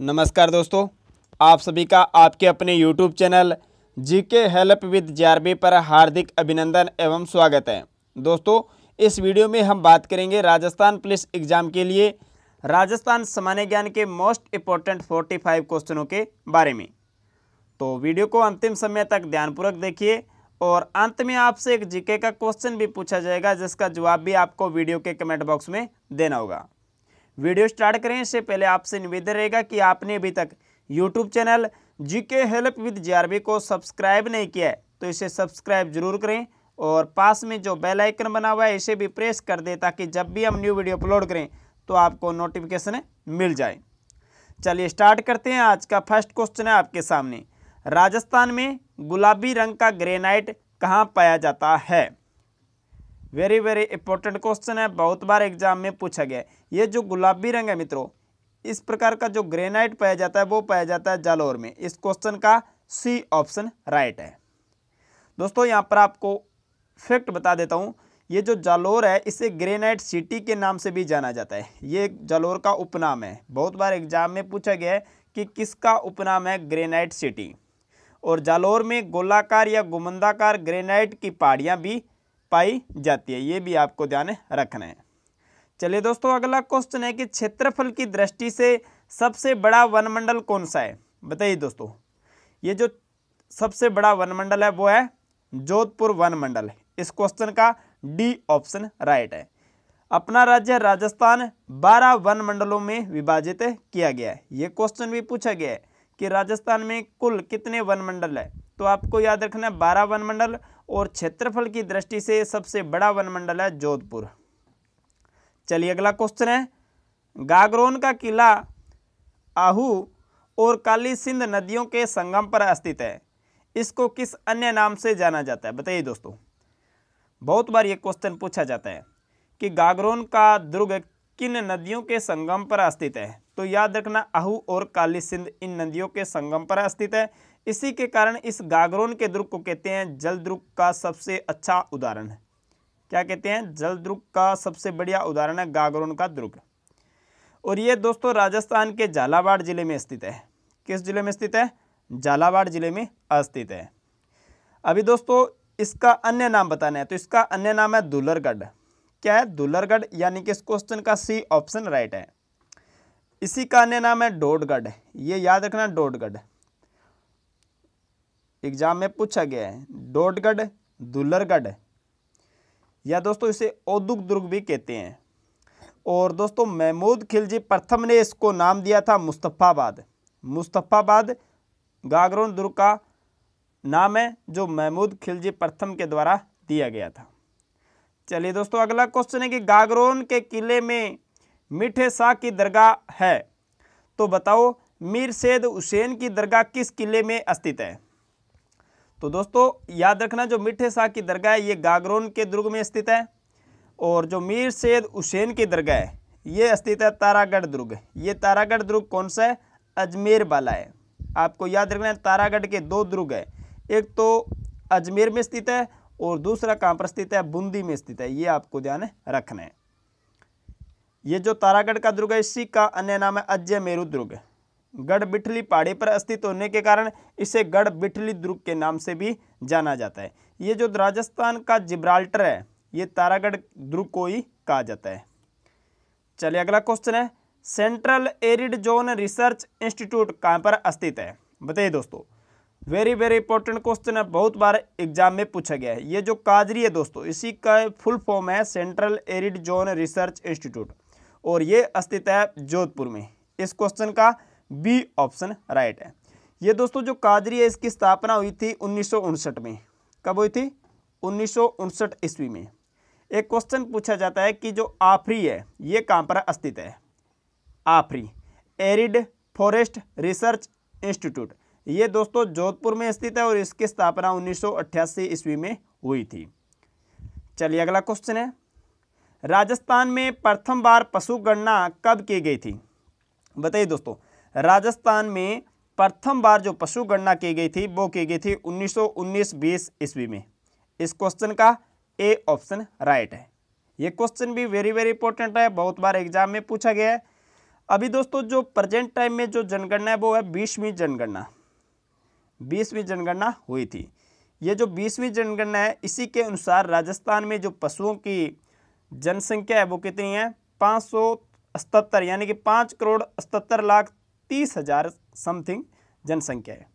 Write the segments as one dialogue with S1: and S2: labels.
S1: नमस्कार दोस्तों आप सभी का आपके अपने यूट्यूब चैनल जी के हेल्प विद जे पर हार्दिक अभिनंदन एवं स्वागत है दोस्तों इस वीडियो में हम बात करेंगे राजस्थान पुलिस एग्जाम के लिए राजस्थान सामान्य ज्ञान के मोस्ट इम्पोर्टेंट 45 क्वेश्चनों के बारे में तो वीडियो को अंतिम समय तक ध्यानपूर्वक देखिए और अंत में आपसे एक जीके का क्वेश्चन भी पूछा जाएगा जिसका जवाब भी आपको वीडियो के कमेंट बॉक्स में देना होगा वीडियो स्टार्ट करें इससे पहले आपसे निवेदन रहेगा कि आपने अभी तक यूट्यूब चैनल जी के हेल्प विद जे को सब्सक्राइब नहीं किया है तो इसे सब्सक्राइब जरूर करें और पास में जो बेल आइकन बना हुआ है इसे भी प्रेस कर दें ताकि जब भी हम न्यू वीडियो अपलोड करें तो आपको नोटिफिकेशन मिल जाए चलिए स्टार्ट करते हैं आज का फर्स्ट क्वेश्चन है आपके सामने राजस्थान में गुलाबी रंग का ग्रेनाइट कहाँ पाया जाता है वेरी वेरी इंपॉर्टेंट क्वेश्चन है बहुत बार एग्जाम में पूछा गया ये जो गुलाबी रंग है मित्रों इस प्रकार का जो ग्रेनाइट पाया जाता है वो पाया जाता है जालोर में इस क्वेश्चन का सी ऑप्शन राइट है दोस्तों यहाँ पर आपको फैक्ट बता देता हूँ ये जो जालोर है इसे ग्रेनाइट सिटी के नाम से भी जाना जाता है ये जालोर का उपनाम है बहुत बार एग्जाम में पूछा गया है कि किसका उपनाम है ग्रेनाइट सिटी और जालोर में गोलाकार या गुमंदाकार ग्रेनाइट की पहाड़ियाँ भी पाई जाती है ये भी आपको ध्यान रखना है चलिए दोस्तों अगला क्वेश्चन है कि क्षेत्रफल की दृष्टि से सबसे बड़ा वनमंडल कौन सा है बताइए दोस्तों ये जो सबसे बड़ा वनमंडल है वो है जोधपुर वनमंडल इस क्वेश्चन का डी ऑप्शन राइट है अपना राज्य राजस्थान 12 वन मंडलों में विभाजित किया गया है ये क्वेश्चन भी पूछा गया है कि राजस्थान में कुल कितने वन मंडल है तो आपको याद रखना है बारह वन मंडल और क्षेत्रफल की दृष्टि से सबसे बड़ा वनमंडल है जोधपुर चलिए अगला क्वेश्चन है गागरोन का किला आहू और काली सिंध नदियों के संगम पर स्थित है इसको किस अन्य नाम से जाना जाता है बताइए दोस्तों बहुत बार ये क्वेश्चन पूछा जाता है कि गागरोन का दुर्ग किन नदियों के संगम पर स्थित है तो याद रखना आहू और काली सिंध इन नदियों के संगम पर स्थित है इसी के कारण इस गागरोन के द्रुक को कहते हैं जल द्रुक का सबसे अच्छा उदाहरण है क्या कहते हैं जल द्रुक का सबसे बढ़िया उदाहरण है गागरोन का द्रुक और ये दोस्तों राजस्थान के झालावाड़ जिले में स्थित है किस जिले में स्थित है झालावाड़ जिले में स्थित है अभी दोस्तों इसका अन्य नाम बताना है तो इसका अन्य नाम है दुलरगढ़ क्या है दुलरगढ़ यानी कि इस क्वेश्चन का सी ऑप्शन राइट है इसी का अन्य नाम है डोडगढ़ ये याद रखना डोडगढ़ एग्जाम में पूछा गया है डोडगढ़ दुल्लरगढ़ या दोस्तों इसे औदुग दुर्ग भी कहते हैं और दोस्तों महमूद खिलजी प्रथम ने इसको नाम दिया था मुस्तफ़ाबाद मुस्तफ़ाबाद गागरोन दुर्ग का नाम है जो महमूद खिलजी प्रथम के द्वारा दिया गया था चलिए दोस्तों अगला क्वेश्चन है कि गागरोन के किले में मीठे शाह की दरगाह है तो बताओ मीर सैद हुसैन की दरगाह किस किले में स्थित है तो दोस्तों याद रखना जो मीठे शाह की दरगाह है ये गागरोन के दुर्ग में स्थित है और जो मीर सैद हुसैन की दरगाह है ये स्थित है तारागढ़ दुर्ग ये तारागढ़ दुर्ग कौन सा है अजमेर वाला है आपको याद रखना है तारागढ़ के दो दुर्ग है एक तो अजमेर में स्थित है और दूसरा कहाँ पर स्थित है बूंदी में स्थित है ये आपको ध्यान रखना है ये जो तारागढ़ का दुर्ग है इसी का अन्य नाम है अजय मेरु दुर्ग गढ़ बिठली पहाड़ी पर स्थित होने के कारण इसे गढ़ बिठली दुर्ग के नाम से भी जाना जाता है ये जो राजस्थान का जिब्राल्टर है ये तारागढ़ दुर्ग को ही कहा जाता है चलिए अगला क्वेश्चन है central arid zone research institute कहाँ पर स्थित है बताइए दोस्तों वेरी वेरी इंपॉर्टेंट क्वेश्चन है बहुत बार एग्जाम में पूछा गया है ये जो काजरी है दोस्तों इसी का फुल फॉर्म है central arid zone research institute और ये स्थित है जोधपुर में इस क्वेश्चन का बी ऑप्शन राइट है ये दोस्तों जो कादरी है इसकी स्थापना हुई थी उन्नीस में कब हुई थी उन्नीस ईस्वी में एक क्वेश्चन पूछा जाता है कि जो आफरी है ये कहाँ पर स्थित है आफरी एरिड फॉरेस्ट रिसर्च इंस्टीट्यूट ये दोस्तों जोधपुर में स्थित है और इसकी स्थापना 1988 ईस्वी में हुई थी चलिए अगला क्वेश्चन है राजस्थान में प्रथम बार पशु गणना कब की गई थी बताइए दोस्तों राजस्थान में प्रथम बार जो पशु गणना की गई थी वो की गई थी 1919-20 ईस्वी में इस क्वेश्चन का ए ऑप्शन राइट है ये क्वेश्चन भी वेरी वेरी इंपॉर्टेंट है बहुत बार एग्जाम में पूछा गया है अभी दोस्तों जो प्रेजेंट टाइम में जो जनगणना है वो है बीसवीं जनगणना बीसवीं जनगणना हुई थी ये जो बीसवीं जनगणना है इसी के अनुसार राजस्थान में जो पशुओं की जनसंख्या है वो कितनी है पाँच सौ यानी कि पाँच करोड़ सतहत्तर लाख तीस हज़ार समथिंग जनसंख्या है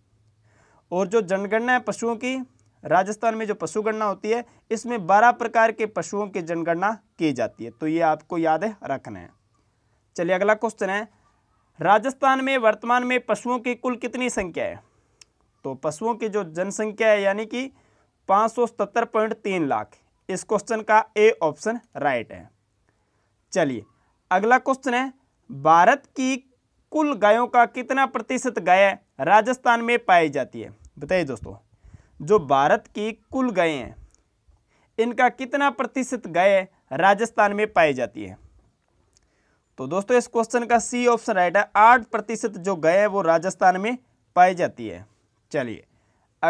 S1: और जो जनगणना है पशुओं की राजस्थान में जो पशु गणना होती है इसमें बारह प्रकार के पशुओं की जनगणना की जाती है तो ये आपको याद है रखना है चलिए अगला क्वेश्चन है राजस्थान में वर्तमान में पशुओं की कुल कितनी संख्या है तो पशुओं की जो जनसंख्या है यानी कि पाँच लाख इस क्वेश्चन का ए ऑप्शन राइट है चलिए अगला क्वेश्चन है भारत की कुल गायों का कितना प्रतिशत गाय राजस्थान में पाई जाती है बताइए दोस्तों जो भारत की कुल गायें हैं इनका कितना प्रतिशत गाय राजस्थान में पाई जाती है तो दोस्तों इस क्वेश्चन का सी ऑप्शन राइट है आठ प्रतिशत जो गाय है वो राजस्थान में पाई जाती है चलिए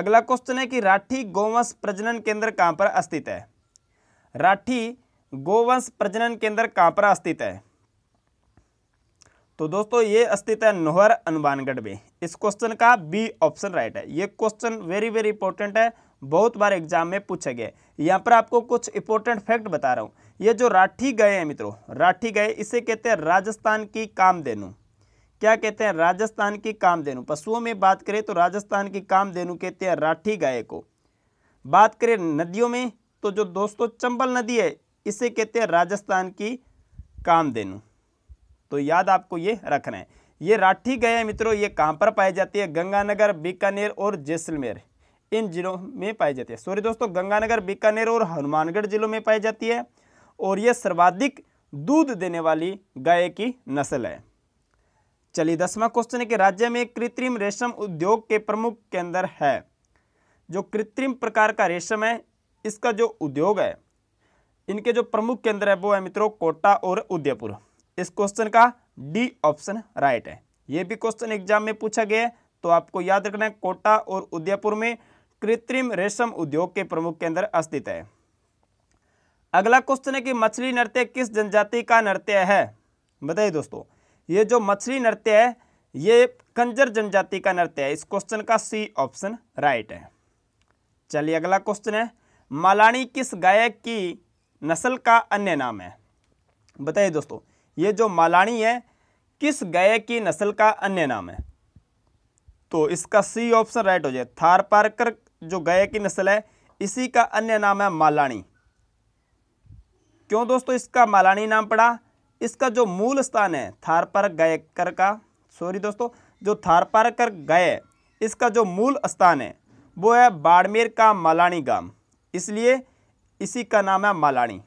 S1: अगला क्वेश्चन है कि राठी गोवंश प्रजनन केंद्र कहां पर स्थित है राठी गोवंश प्रजनन केंद्र कहां पर स्थित है तो दोस्तों ये स्थित है नोहर अनुमानगढ़ में इस क्वेश्चन का बी ऑप्शन राइट है ये क्वेश्चन वेरी वेरी इंपॉर्टेंट है बहुत बार एग्जाम में पूछा गया यहाँ पर आपको कुछ इंपॉर्टेंट फैक्ट बता रहा हूँ ये जो राठी गए हैं मित्रों राठी गए इसे कहते हैं राजस्थान की काम देनु क्या कहते हैं राजस्थान की काम देनु पशुओं में बात करें तो राजस्थान की काम देनु कहते हैं राठी गाय को बात करें नदियों में तो जो दोस्तों चंबल नदी है इसे कहते हैं राजस्थान की काम देनु तो याद आपको ये रखना है ये राठी गाय मित्रों ये कहाँ पर पाई जाती है गंगानगर बीकानेर और जैसलमेर इन जिलों में पाई जाती है सॉरी दोस्तों गंगानगर बीकानेर और हनुमानगढ़ जिलों में पाई जाती है और ये सर्वाधिक दूध देने वाली गाय की नस्ल है चलिए दसवां क्वेश्चन है कि राज्य में कृत्रिम रेशम उद्योग के प्रमुख केंद्र है जो कृत्रिम प्रकार का रेशम है इसका जो उद्योग है इनके जो प्रमुख केंद्र है वो है मित्रों कोटा और उदयपुर इस क्वेश्चन का डी ऑप्शन राइट है ये भी क्वेश्चन एग्जाम में पूछा गया है तो आपको याद रखना है कोटा और उदयपुर में कृत्रिम रेशम उद्योग के प्रमुख केंद्र अंदर है अगला क्वेश्चन है कि मछली नृत्य किस जनजाति का नृत्य है बताइए दोस्तों ये जो मछली नृत्य है ये कंजर जनजाति का नृत्य है इस क्वेश्चन का सी ऑप्शन राइट है चलिए अगला क्वेश्चन है मालानी किस गायक की नस्ल का अन्य नाम है बताइए दोस्तों ये जो मालानी है किस गाय की नस्ल का अन्य नाम है तो इसका सी ऑप्शन राइट हो जाए थार पार्कर जो गाय की नस्ल है इसी का अन्य नाम है मालानी क्यों दोस्तों इसका मालानी नाम पड़ा इसका जो मूल स्थान है थारपर गायकर का सॉरी दोस्तों जो थारपारकर गए इसका जो मूल स्थान है वो है बाड़मेर का मालानी गांव इसलिए इसी का नाम है मालानी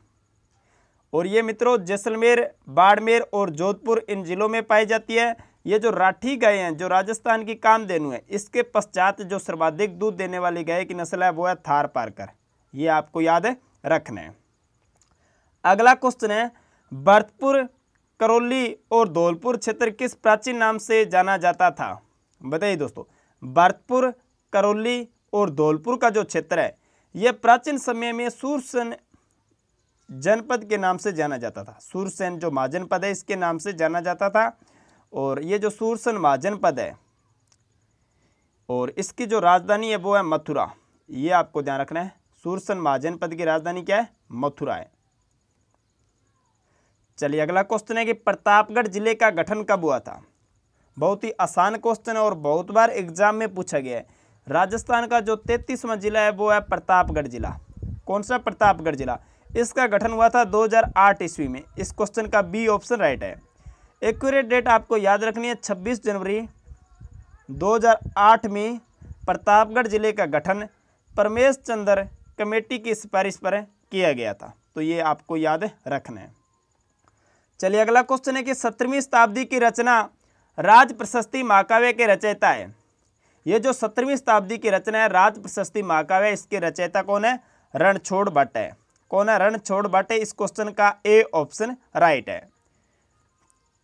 S1: और ये मित्रों जैसलमेर बाड़मेर और जोधपुर इन जिलों में पाई जाती है ये जो राठी गाय हैं जो राजस्थान की देनु है इसके पश्चात जो सर्वाधिक दूध देने वाली गाय की नस्ल है वो है थार पारकर ये आपको याद है रखना है अगला क्वेश्चन है भरतपुर करौली और धौलपुर क्षेत्र किस प्राचीन नाम से जाना जाता था बताइए दोस्तों भरतपुर करौली और धौलपुर का जो क्षेत्र है यह प्राचीन समय में सूरसेन जनपद के नाम से जाना जाता था सूरसेन जो महाजनपद है इसके नाम से जाना जाता था और ये जो सूरसेन महाजनपद है और इसकी जो राजधानी है वो है मथुरा ये आपको ध्यान रखना है सूरसेन महाजनपद की राजधानी क्या है मथुरा है चलिए अगला क्वेश्चन है कि प्रतापगढ़ जिले का गठन कब हुआ था बहुत ही आसान क्वेश्चन है और बहुत बार एग्जाम में पूछा गया है राजस्थान का जो तैतीसवां जिला है वो है प्रतापगढ़ जिला कौन सा प्रतापगढ़ जिला इसका गठन हुआ था 2008 ईस्वी में इस क्वेश्चन का बी ऑप्शन राइट है एक्यूरेट डेट आपको याद रखनी है 26 जनवरी 2008 में प्रतापगढ़ जिले का गठन परमेश चंद्र कमेटी की सिफारिश पर किया गया था तो ये आपको याद रखना है चलिए अगला क्वेश्चन है कि सत्रहवीं शताब्दी की रचना राज प्रशस्ति महाकाव्य के रचयिता है ये जो सत्रहवीं शताब्दी की रचना है राज प्रशस्ति महाकाव्य इसके रचयिता कौन है रणछोड़ भट्ट है कौन है रण छोड़ बाटे इस क्वेश्चन का ए ऑप्शन राइट है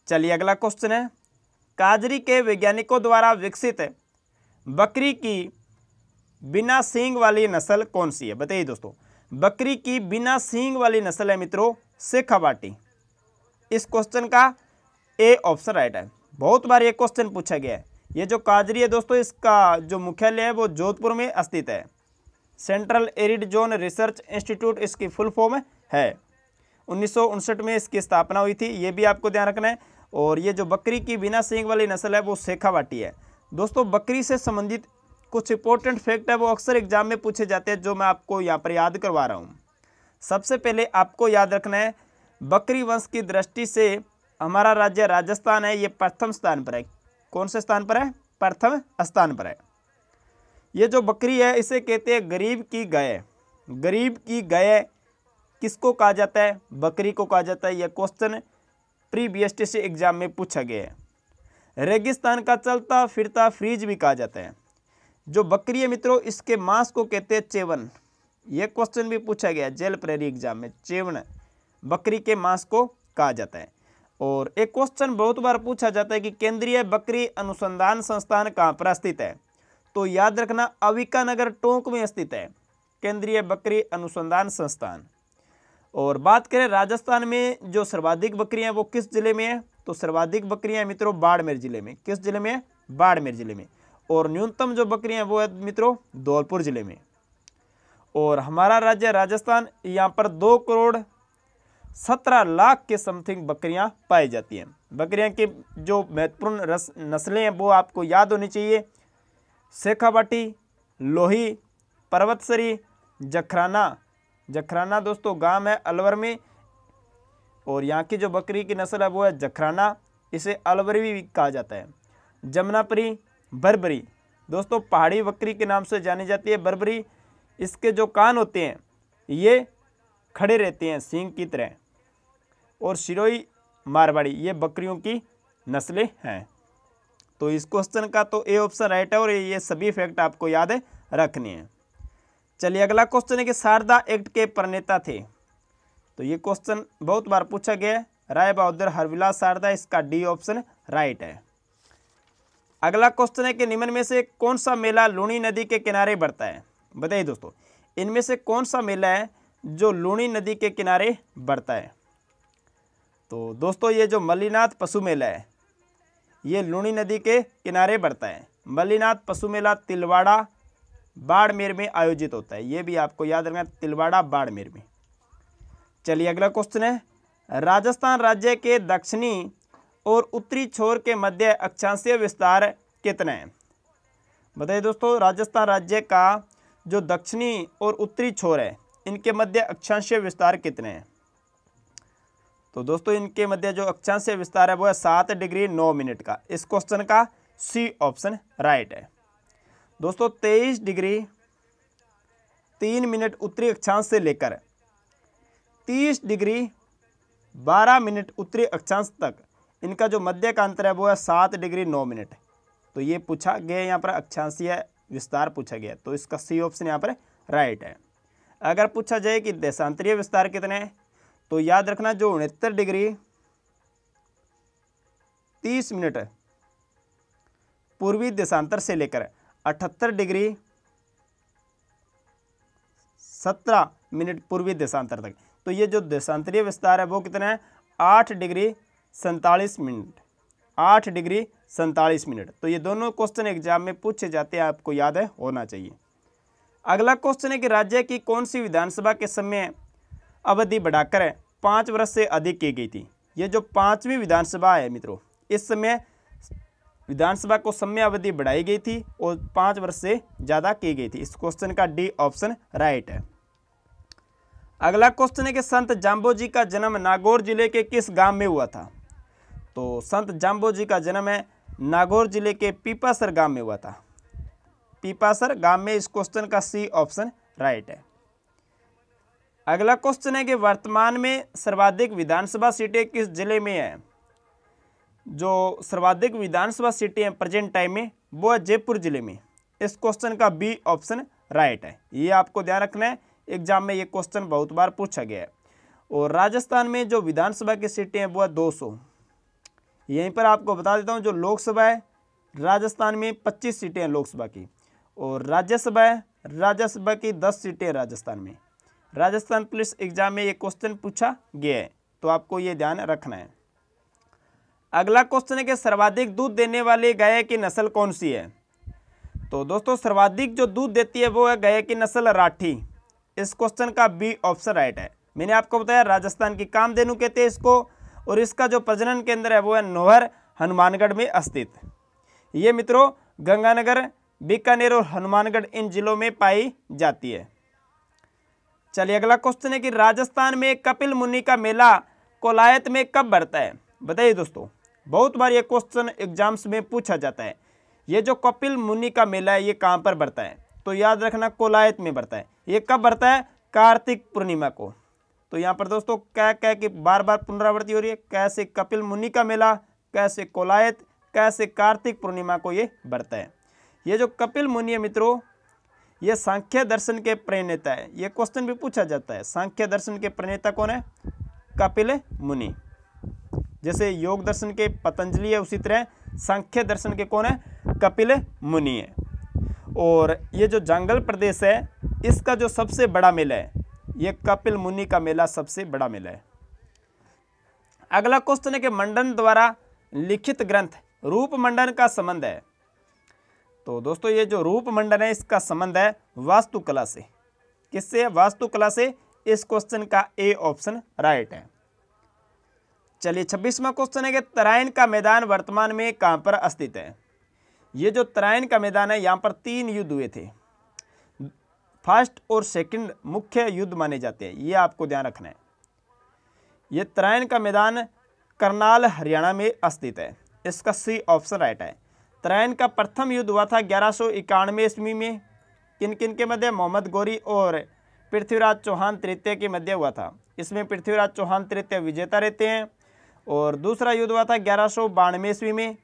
S1: चलिए अगला क्वेश्चन है काजरी के वैज्ञानिकों द्वारा विकसित बकरी की बिना सींग वाली नस्ल कौन सी है बताइए दोस्तों बकरी की बिना सींग वाली नस्ल है मित्रों शेखावाटी इस क्वेश्चन का ए ऑप्शन राइट है बहुत बार ये क्वेश्चन पूछा गया है ये जो काजरी है दोस्तों इसका जो मुख्यालय है वो जोधपुर में स्थित है central arid zone research institute इसकी फुल फॉर्म है उन्नीस में इसकी स्थापना हुई थी ये भी आपको ध्यान रखना है और ये जो बकरी की बिना सींग वाली नस्ल है वो शेखावाटी है दोस्तों बकरी से संबंधित कुछ इंपॉर्टेंट फैक्ट है वो अक्सर एग्जाम में पूछे जाते हैं जो मैं आपको यहाँ पर याद करवा रहा हूँ सबसे पहले आपको याद रखना है बकरी वंश की दृष्टि से हमारा राज्य राजस्थान है ये प्रथम स्थान पर है कौन से स्थान पर है प्रथम स्थान पर है ये जो बकरी है इसे कहते हैं गरीब की गाय गरीब की गाय किसको कहा जाता है बकरी को कहा जाता है यह क्वेश्चन प्रीवियस टेस्ट एग्जाम में पूछा गया है रेगिस्तान का चलता फिरता फ्रीज भी कहा जाता है जो बकरी है मित्रों इसके मांस को कहते हैं चेवन यह क्वेश्चन भी पूछा गया जेल प्रेरी एग्जाम में चेवन बकरी के मांस को कहा जाता है और एक क्वेश्चन बहुत बार पूछा जाता है कि केंद्रीय बकरी अनुसंधान संस्थान कहाँ पर स्थित है तो याद रखना अविका नगर टोंक में स्थित है केंद्रीय बकरी अनुसंधान संस्थान और बात करें राजस्थान में जो सर्वाधिक बकरियां वो किस जिले में है तो सर्वाधिक बकरियां मित्रों बाड़मेर जिले में किस जिले में बाड़मेर जिले में और न्यूनतम जो बकरियां वो है मित्रों धौलपुर जिले में और हमारा राज्य राजस्थान यहाँ पर दो करोड़ सत्रह लाख के समथिंग बकरियां पाई जाती हैं बकरियां की जो महत्वपूर्ण नस्लें हैं वो आपको याद होनी चाहिए शेखावाटी लोही पर्वतसरी जखराना जखराना दोस्तों गांव है अलवर में और यहाँ की जो बकरी की नस्ल है वो है जखराना इसे अलवरी भी कहा जाता है जमुनापरी बरबरी दोस्तों पहाड़ी बकरी के नाम से जानी जाती है बरबरी इसके जो कान होते हैं ये खड़े रहते हैं सींग की तरह और शिरोई मारवाड़ी ये बकरियों की नस्लें हैं तो इस क्वेश्चन का तो ए ऑप्शन राइट है और ये सभी फैक्ट आपको याद रखने हैं चलिए अगला क्वेश्चन है कि शारदा एक्ट के प्रणेता थे तो ये क्वेश्चन बहुत बार पूछा गया राय बहादुर हरविलास शारदा इसका डी ऑप्शन राइट है अगला क्वेश्चन है कि निम्न में से कौन सा मेला लूणी नदी के किनारे बढ़ता है बताइए दोस्तों इनमें से कौन सा मेला है जो लूणी नदी के किनारे बढ़ता है तो दोस्तों ये जो मल्लीनाथ पशु मेला है ये लूणी नदी के किनारे बढ़ता है मल्लीनाथ पशु मेला तिलवाड़ा बाड़मेर में आयोजित होता है ये भी आपको याद रखना तिलवाड़ा बाड़मेर में चलिए अगला क्वेश्चन है राजस्थान राज्य के दक्षिणी और उत्तरी छोर के मध्य अक्षांशीय विस्तार कितना है बताइए दोस्तों राजस्थान राज्य का जो दक्षिणी और उत्तरी छोर है इनके मध्य अक्षांशीय विस्तार कितने हैं तो दोस्तों इनके मध्य जो अक्षांश विस्तार है वो है सात डिग्री नौ मिनट का इस क्वेश्चन का सी ऑप्शन राइट है दोस्तों तेईस डिग्री तीन मिनट उत्तरी अक्षांश से लेकर तीस डिग्री बारह मिनट उत्तरी अक्षांश तक इनका जो मध्य का अंतर है वो है सात डिग्री नौ मिनट तो ये पूछा गया यहाँ पर अक्षांशीय विस्तार पूछा गया तो इसका सी ऑप्शन यहाँ पर राइट है अगर पूछा जाए कि देशांतरीय विस्तार कितने हैं तो याद रखना जो उनहत्तर डिग्री तीस मिनट पूर्वी देशांतर से लेकर अठहत्तर डिग्री सत्रह मिनट पूर्वी देशांतर तक तो ये जो देशांतरीय विस्तार है वो कितना है आठ डिग्री सैंतालीस मिनट आठ डिग्री सैंतालीस मिनट तो ये दोनों क्वेश्चन एग्जाम में पूछे जाते हैं आपको याद है होना चाहिए अगला क्वेश्चन है कि राज्य की कौन सी विधानसभा के समय अवधि बढ़ाकर पाँच वर्ष से अधिक की गई थी ये जो पाँचवीं विधानसभा है मित्रों इस समय विधानसभा को समय अवधि बढ़ाई गई थी और पाँच वर्ष से ज़्यादा की गई थी इस क्वेश्चन का डी ऑप्शन राइट है अगला क्वेश्चन है कि संत जाम्बो जी का जन्म नागौर जिले के किस गांव में हुआ था तो संत जाम्बो जी का जन्म है नागौर जिले के पीपासर गांव में हुआ था पीपासर गांव में इस क्वेश्चन का सी ऑप्शन राइट है अगला क्वेश्चन है कि वर्तमान में सर्वाधिक विधानसभा सीटें किस जिले में है जो सर्वाधिक विधानसभा सीटें हैं प्रेजेंट टाइम में वो है जयपुर ज़िले में इस क्वेश्चन का बी ऑप्शन राइट है ये आपको ध्यान रखना है एग्जाम में ये क्वेश्चन बहुत बार पूछा गया है और राजस्थान में जो विधानसभा की सीटें हैं वो है दो सौ यहीं पर आपको बता देता हूँ जो लोकसभा है राजस्थान में पच्चीस सीटें हैं लोकसभा की और राज्यसभा है राज्यसभा की दस सीटें राजस्थान में राजस्थान पुलिस एग्जाम में ये क्वेश्चन पूछा गया है तो आपको ये ध्यान रखना है अगला क्वेश्चन है कि सर्वाधिक दूध देने वाले गाय की नस्ल कौन सी है तो दोस्तों सर्वाधिक जो दूध देती है वो है गाय की नस्ल राठी इस क्वेश्चन का बी ऑप्शन राइट है मैंने आपको बताया राजस्थान की काम देनु कहते हैं इसको और इसका जो प्रजनन केंद्र है वो है नोहर हनुमानगढ़ में स्थित ये मित्रों गंगानगर बीकानेर और हनुमानगढ़ इन जिलों में पाई जाती है चलिए अगला क्वेश्चन है कि राजस्थान में कपिल मुनि का मेला कोलायत में कब बढ़ता है बताइए दोस्तों बहुत बार ये क्वेश्चन एग्जाम्स में पूछा जाता है ये जो कपिल मुनि का मेला है ये कहाँ पर बढ़ता है तो याद रखना कोलायत में बढ़ता है ये कब बढ़ता है कार्तिक पूर्णिमा को तो यहाँ पर दोस्तों कह कह के बार बार पुनरावृत्ति हो रही है कैसे कपिल मुनि का मेला कैसे कोलायत कैसे कार्तिक पूर्णिमा को ये बढ़ता है ये जो कपिल मुनि है मित्रों ये सांख्य दर्शन के प्रणेता है ये क्वेश्चन भी पूछा जाता है सांख्य दर्शन के प्रणेता कौन है कपिल मुनि जैसे योग दर्शन के पतंजलि है उसी तरह सांख्य दर्शन के कौन है कपिल मुनि है और ये जो जंगल प्रदेश है इसका जो सबसे बड़ा मेला है ये कपिल मुनि का मेला सबसे बड़ा मेला है अगला क्वेश्चन है कि मंडन द्वारा लिखित ग्रंथ रूप मंडन का संबंध है तो दोस्तों ये जो रूप मंडन है इसका संबंध है वास्तुकला से किससे वास्तुकला से इस क्वेश्चन का ए ऑप्शन राइट है चलिए छब्बीसवा क्वेश्चन है कि तराइन का मैदान वर्तमान में कहाँ पर अस्थित है ये जो तराइन का मैदान है यहाँ पर तीन युद्ध हुए थे फर्स्ट और सेकंड मुख्य युद्ध माने जाते हैं ये आपको ध्यान रखना है ये तराइन का मैदान करनाल हरियाणा में अस्थित है इसका सी ऑप्शन राइट है त्रैन का प्रथम युद्ध हुआ था ग्यारह सौ इक्यानवे ईस्वी में किन किन के मध्य मोहम्मद गौरी और पृथ्वीराज चौहान तृतीय के मध्य हुआ था इसमें पृथ्वीराज चौहान तृतीय विजेता रहते हैं और दूसरा युद्ध हुआ था ग्यारह सौ बानवे ईस्वी में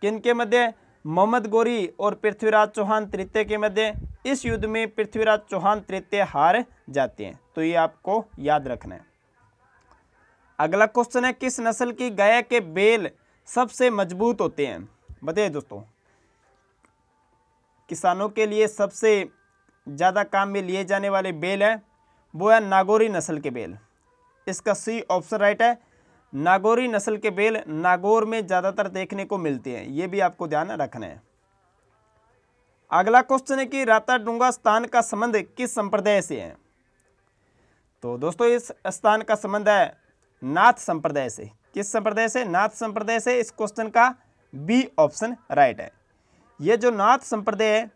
S1: किन के मध्य मोहम्मद गौरी और पृथ्वीराज चौहान तृतीय के मध्य इस युद्ध में पृथ्वीराज चौहान तृतीय हार जाते हैं तो ये आपको याद रखना है अगला क्वेश्चन है किस नस्ल की गाय के बेल सबसे मजबूत होते हैं बताइए दोस्तों किसानों के लिए सबसे ज़्यादा काम में लिए जाने वाले बेल है वो है नागौरी नस्ल के बेल इसका सी ऑप्शन राइट है नागौरी नस्ल के बेल नागौर में ज़्यादातर देखने को मिलते हैं ये भी आपको ध्यान रखना है अगला क्वेश्चन है कि राता डूंगा स्थान का संबंध किस संप्रदाय से है तो दोस्तों इस स्थान का संबंध है नाथ संप्रदाय से किस संप्रदाय से नाथ संप्रदाय से इस क्वेश्चन का बी ऑप्शन राइट है ये जो नाथ संप्रदाय है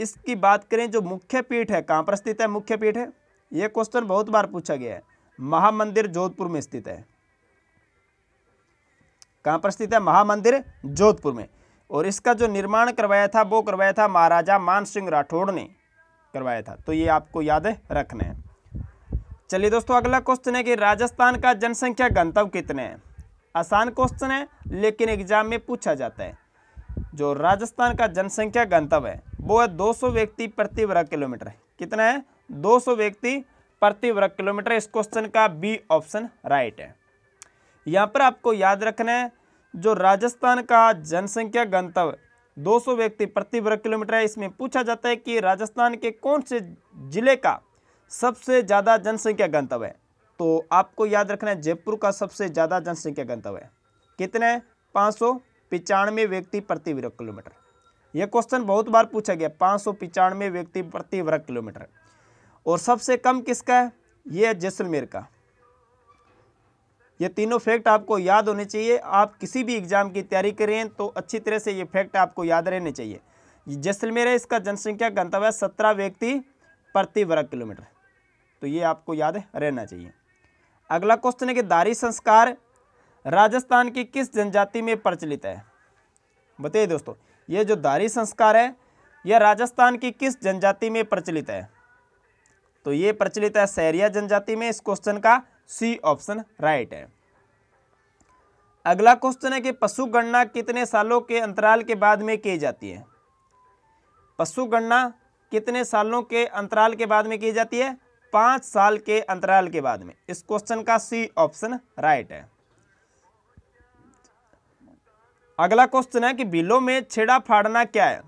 S1: इसकी बात करें जो मुख्य पीठ है कहाँ पर स्थित है मुख्य पीठ है ये क्वेश्चन बहुत बार पूछा गया है महामंदिर जोधपुर में स्थित है कहाँ पर स्थित है महामंदिर जोधपुर में और इसका जो निर्माण करवाया था वो करवाया था महाराजा मान सिंह राठौड़ ने करवाया था तो ये आपको याद रखना है चलिए दोस्तों अगला क्वेश्चन है कि राजस्थान का जनसंख्या गंतव्य कितने हैं आसान क्वेश्चन है लेकिन एग्जाम में पूछा जाता है जो राजस्थान का जनसंख्या गंतव्य है वो है 200 व्यक्ति प्रति वर्ग किलोमीटर कितना है 200 व्यक्ति प्रति वर्ग किलोमीटर इस क्वेश्चन का बी ऑप्शन राइट है यहाँ पर आपको याद रखना है जो राजस्थान का जनसंख्या गंतव्य 200 व्यक्ति प्रति वर्ग किलोमीटर है इसमें पूछा जाता है कि राजस्थान के कौन से जिले का सबसे ज़्यादा जनसंख्या गंतव्य है तो आपको याद रखना है जयपुर का सबसे ज़्यादा जनसंख्या गंतव्य है कितने है पाँच सौ पिचानवे व्यक्ति प्रति वर्ग किलोमीटर यह क्वेश्चन बहुत बार पूछा गया पाँच सौ पिचानवे व्यक्ति प्रति वर्ग किलोमीटर और सबसे कम किसका है ये है जैसलमेर का ये तीनों फैक्ट आपको याद होने चाहिए आप किसी भी एग्ज़ाम की तैयारी करें तो अच्छी तरह से ये फैक्ट आपको याद रहने चाहिए जैसलमेर है इसका जनसंख्या गंतव्य सत्रह व्यक्ति प्रति वर्ग किलोमीटर तो ये आपको याद रहना चाहिए अगला क्वेश्चन है कि दारी संस्कार राजस्थान की किस जनजाति में प्रचलित है बताइए दोस्तों ये जो दारी संस्कार है यह राजस्थान की किस जनजाति में प्रचलित है तो ये प्रचलित है सैरिया जनजाति में इस क्वेश्चन का सी ऑप्शन राइट है अगला क्वेश्चन है कि पशु गणना कितने सालों के अंतराल के बाद में की जाती है पशु गणना कितने सालों के अंतराल के बाद में की जाती है पांच साल के अंतराल के बाद में इस क्वेश्चन का सी ऑप्शन राइट है अगला क्वेश्चन है कि बिलों में छेड़ा फाड़ना क्या है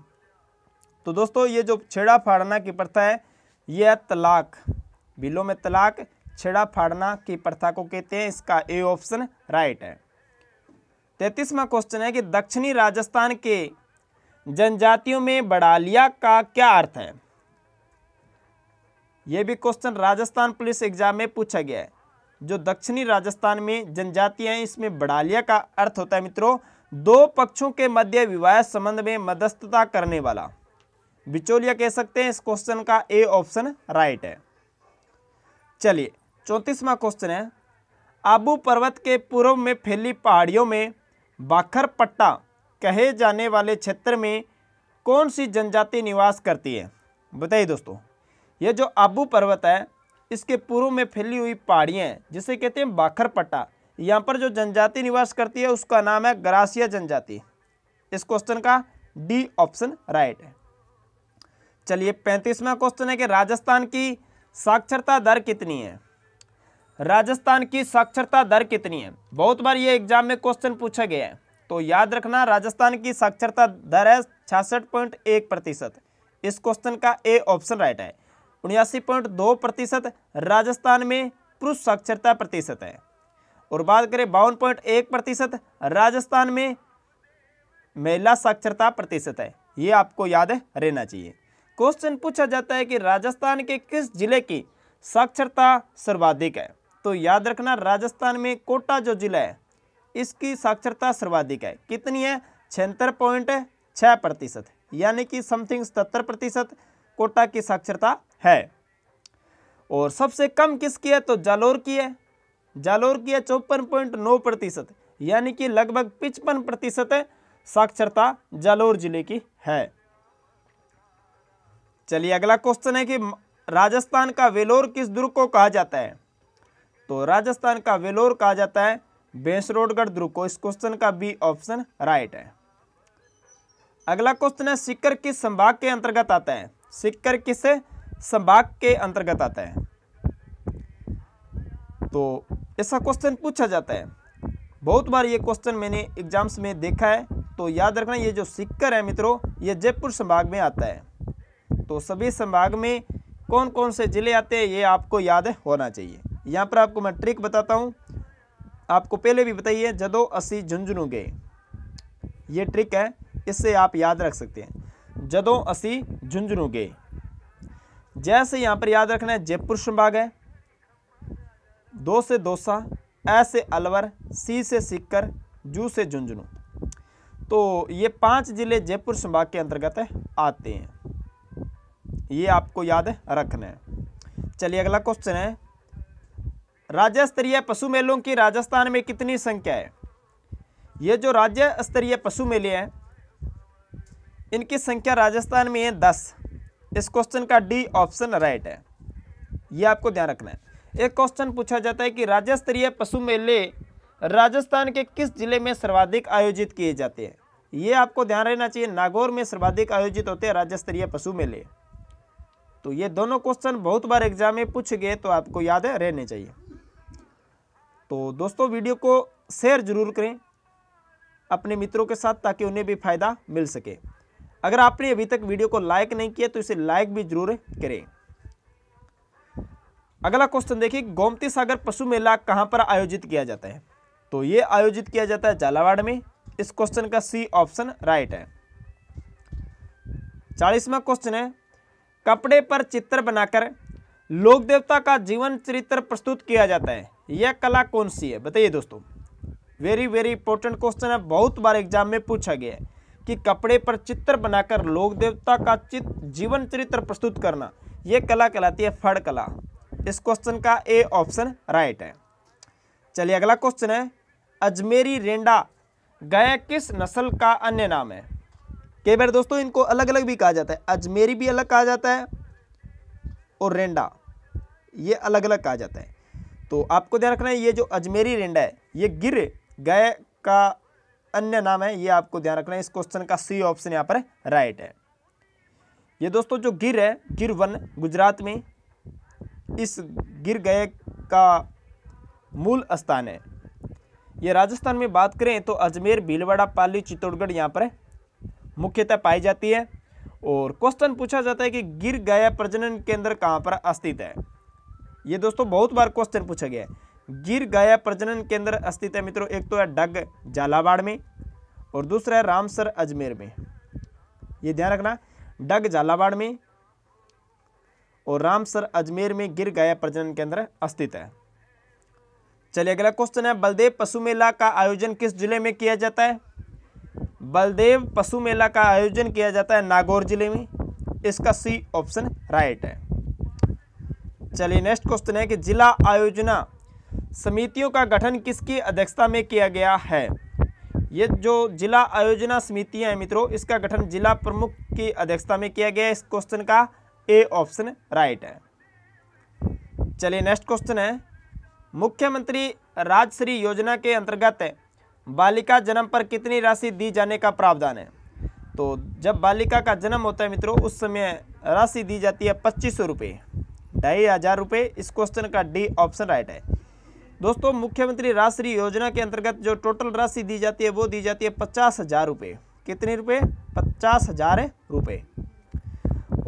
S1: तो दोस्तों ये जो छेड़ा फाड़ना की प्रथा है यह है तलाक बिलो में तलाक छेड़ा फाड़ना की प्रथा को कहते हैं इसका ए ऑप्शन राइट है तैतीसवा क्वेश्चन है कि दक्षिणी राजस्थान के जनजातियों में बड़ालिया का क्या अर्थ है ये भी क्वेश्चन राजस्थान पुलिस एग्जाम में पूछा गया है जो दक्षिणी राजस्थान में जनजाति हैं इसमें बड़ालिया का अर्थ होता है मित्रों दो पक्षों के मध्य विवाह संबंध में मध्यस्थता करने वाला बिचौलिया कह सकते हैं इस क्वेश्चन का ए ऑप्शन राइट है चलिए चौंतीसवा क्वेश्चन है आबू पर्वत के पूर्व में फैली पहाड़ियों में बाखर पट्टा कहे जाने वाले क्षेत्र में कौन सी जनजाति निवास करती है बताइए दोस्तों यह जो आबू पर्वत है इसके पूर्व में फैली हुई पहाड़ियाँ हैं जिसे कहते हैं बाखरपट्टा यहाँ पर जो जनजाति निवास करती है उसका नाम है ग्रासिया जनजाति इस क्वेश्चन का डी ऑप्शन राइट है चलिए पैंतीसवा क्वेश्चन है कि राजस्थान की साक्षरता दर कितनी है राजस्थान की साक्षरता दर कितनी है बहुत बार ये एग्जाम में क्वेश्चन पूछा गया है तो याद रखना राजस्थान की साक्षरता दर है छियासठ पॉइंट एक प्रतिशत इस क्वेश्चन का ए ऑप्शन राइट है उन्यासी पॉइंट दो प्रतिशत राजस्थान में पुरुष साक्षरता प्रतिशत है और बात करें बावन पॉइंट एक प्रतिशत राजस्थान में महिला साक्षरता प्रतिशत है ये आपको याद रहना चाहिए क्वेश्चन पूछा जाता है कि राजस्थान के किस जिले की साक्षरता सर्वाधिक है तो याद रखना राजस्थान में कोटा जो जिला है इसकी साक्षरता सर्वाधिक है कितनी है छिहत्तर पॉइंट छः प्रतिशत यानी कि समथिंग सतर प्रतिशत कोटा की साक्षरता है और सबसे कम किसकी है तो जालोर की है जालोर की है चौपन पॉइंट नौ प्रतिशत यानी कि लगभग पिचपन प्रतिशत साक्षरता जालोर जिले की है चलिए अगला क्वेश्चन है कि राजस्थान का वेलोर किस दुर्ग को कहा जाता है तो राजस्थान का वेलोर कहा जाता है बेंसरोडगढ़ दुर्ग को इस क्वेश्चन का बी ऑप्शन राइट है अगला क्वेश्चन है सिक्कर किस संभाग के अंतर्गत आता है सिक्कर किस संभाग के अंतर्गत आता है तो ऐसा क्वेश्चन पूछा जाता है बहुत बार ये क्वेश्चन मैंने एग्जाम्स में देखा है तो याद रखना ये जो सिक्कर है मित्रों ये जयपुर संभाग में आता है तो सभी संभाग में कौन कौन से ज़िले आते हैं ये आपको याद होना चाहिए यहाँ पर आपको मैं ट्रिक बताता हूँ आपको पहले भी बताइए जदो असी झुंझुनू गए ये ट्रिक है इससे आप याद रख सकते हैं जदों असी झुंझुनू गए जैसे यहाँ पर याद रखना है जयपुर संभाग है दो से दोसा ए से अलवर सी से सीकर जू से झुंझुनू तो ये पांच ज़िले जयपुर संभाग के अंतर्गत आते हैं ये आपको याद रखना है चलिए अगला क्वेश्चन है राज्य स्तरीय पशु मेलों की राजस्थान में कितनी संख्या है ये जो राज्य स्तरीय पशु मेले हैं इनकी संख्या राजस्थान में है दस इस क्वेश्चन का डी ऑप्शन राइट है ये आपको ध्यान रखना है एक क्वेश्चन पूछा जाता है कि राज्य स्तरीय पशु मेले राजस्थान के किस जिले में सर्वाधिक आयोजित किए जाते हैं ये आपको ध्यान रहना चाहिए नागौर में सर्वाधिक आयोजित होते हैं राज्य स्तरीय पशु मेले तो ये दोनों क्वेश्चन बहुत बार एग्जाम में पूछ गए तो आपको याद है रहने चाहिए तो दोस्तों वीडियो को शेयर जरूर करें अपने मित्रों के साथ ताकि उन्हें भी फ़ायदा मिल सके अगर आपने अभी तक वीडियो को लाइक नहीं किया तो इसे लाइक भी जरूर करें अगला क्वेश्चन देखिए गोमती सागर पशु मेला कहां पर आयोजित किया जाता है तो ये आयोजित किया जाता है झालावाड़ में इस क्वेश्चन का सी ऑप्शन राइट है चालीसवा क्वेश्चन है कपड़े पर चित्र बनाकर लोक देवता का जीवन चरित्र प्रस्तुत किया जाता है यह कला कौन सी है बताइए दोस्तों वेरी वेरी इंपॉर्टेंट क्वेश्चन है बहुत बार एग्जाम में पूछा गया है कि कपड़े पर चित्र बनाकर लोक देवता का चित जीवन चरित्र प्रस्तुत करना ये कला कहलाती है फड़ कला इस क्वेश्चन का ए ऑप्शन राइट है चलिए अगला क्वेश्चन है अजमेरी रेंडा गाय किस नस्ल का अन्य नाम है कई बार दोस्तों इनको अलग अलग भी कहा जाता है अजमेरी भी अलग कहा जाता है और रेंडा ये अलग अलग कहा जाता है तो आपको ध्यान रखना है ये जो अजमेरी रेंडा है ये गिर गाय का अन्य नाम है ये आपको ध्यान रखना है इस क्वेश्चन का सी ऑप्शन यहाँ पर राइट है ये दोस्तों जो गिर है गिर वन गुजरात में इस गिर गए का मूल स्थान है ये राजस्थान में बात करें तो अजमेर भीलवाड़ा पाली चित्तौड़गढ़ यहाँ पर मुख्यतः पाई जाती है और क्वेश्चन पूछा जाता है कि गिर गया प्रजनन केंद्र कहाँ पर स्थित है ये दोस्तों बहुत बार क्वेश्चन पूछा गया है गिर गया प्रजनन केंद्र स्थित है मित्रों एक तो है डग झालावाड़ में और दूसरा है रामसर अजमेर में ये ध्यान रखना डग झालावाड़ में और रामसर अजमेर में गिर गया प्रजनन केंद्र स्थित है चलिए अगला क्वेश्चन है बलदेव पशु मेला का आयोजन किस जिले में किया जाता है बलदेव पशु मेला का आयोजन किया जाता है नागौर जिले में इसका सी ऑप्शन राइट है चलिए नेक्स्ट क्वेश्चन है कि जिला आयोजना समितियों का गठन किसकी अध्यक्षता में किया गया है ये जो जिला आयोजना समितियां हैं मित्रों इसका गठन जिला प्रमुख की अध्यक्षता में किया गया इस क्वेश्चन का ए ऑप्शन राइट है चलिए नेक्स्ट क्वेश्चन है मुख्यमंत्री राजश्री योजना के अंतर्गत बालिका जन्म पर कितनी राशि दी जाने का प्रावधान है तो जब बालिका का जन्म होता है मित्रों उस समय राशि दी जाती है पच्चीस सौ रुपये ढाई हज़ार रुपये इस क्वेश्चन का डी ऑप्शन राइट है दोस्तों मुख्यमंत्री राशि योजना के अंतर्गत जो टोटल राशि दी जाती है वो दी जाती है पचास हज़ार रुपये कितने रुपये पचास हज़ार रुपये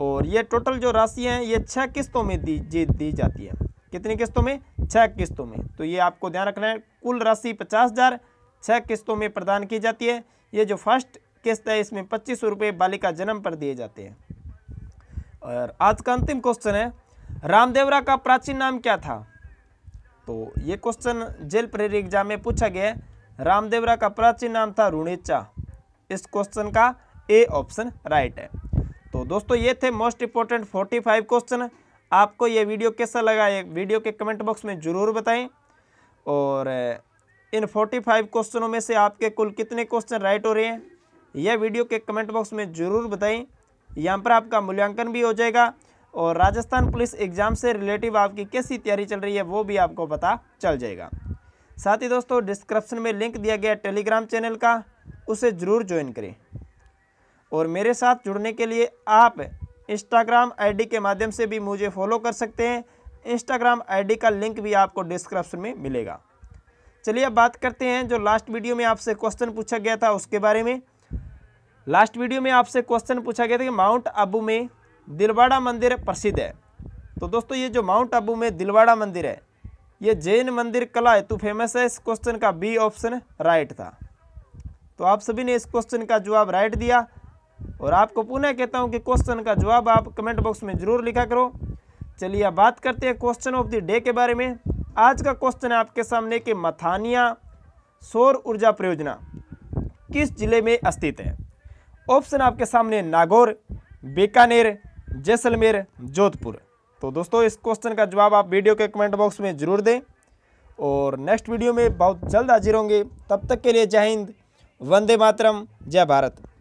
S1: और ये टोटल जो राशि है ये छः किस्तों में दी जी दी जाती है कितनी किस्तों में छः किस्तों में तो ये आपको ध्यान रखना है कुल राशि पचास हज़ार छः किस्तों में प्रदान की जाती है ये जो फर्स्ट किस्त है इसमें पच्चीस सौ रुपये बालिका जन्म पर दिए जाते हैं और आज का अंतिम क्वेश्चन है रामदेवरा का प्राचीन नाम क्या था तो ये क्वेश्चन जेल प्रेरी एग्जाम में पूछा गया है रामदेवरा का प्राचीन नाम था रुणेचा इस क्वेश्चन का ए ऑप्शन राइट है तो दोस्तों ये थे मोस्ट इंपॉर्टेंट 45 क्वेश्चन आपको ये वीडियो कैसा लगा ये वीडियो के कमेंट बॉक्स में ज़रूर बताएं और इन 45 क्वेश्चनों में से आपके कुल कितने क्वेश्चन राइट हो रहे हैं यह वीडियो के कमेंट बॉक्स में ज़रूर बताएं यहाँ पर आपका मूल्यांकन भी हो जाएगा और राजस्थान पुलिस एग्ज़ाम से रिलेटिव आपकी कैसी तैयारी चल रही है वो भी आपको पता चल जाएगा साथ ही दोस्तों डिस्क्रिप्शन में लिंक दिया गया टेलीग्राम चैनल का उसे ज़रूर ज्वाइन करें और मेरे साथ जुड़ने के लिए आप इंस्टाग्राम आईडी के माध्यम से भी मुझे फॉलो कर सकते हैं इंस्टाग्राम आईडी का लिंक भी आपको डिस्क्रिप्शन में मिलेगा चलिए अब बात करते हैं जो लास्ट वीडियो में आपसे क्वेश्चन पूछा गया था उसके बारे में लास्ट वीडियो में आपसे क्वेश्चन पूछा गया था कि माउंट आबू में दिलवाड़ा मंदिर प्रसिद्ध है तो दोस्तों ये जो माउंट आबू में दिलवाड़ा मंदिर है ये जैन मंदिर कला हेतु फेमस है इस क्वेश्चन का बी ऑप्शन राइट था तो आप सभी ने इस क्वेश्चन का जवाब राइट दिया और आपको पुनः कहता हूँ कि क्वेश्चन का जवाब आप कमेंट बॉक्स में ज़रूर लिखा करो चलिए अब बात करते हैं क्वेश्चन ऑफ द डे के बारे में आज का क्वेश्चन है आपके सामने कि मथानिया सौर ऊर्जा परियोजना किस जिले में स्थित है ऑप्शन आपके सामने नागौर बीकानेर जैसलमेर जोधपुर तो दोस्तों इस क्वेश्चन का जवाब आप वीडियो के कमेंट बॉक्स में ज़रूर दें और नेक्स्ट वीडियो में बहुत जल्द हाजिर होंगे तब तक के लिए जय हिंद वंदे मातरम जय भारत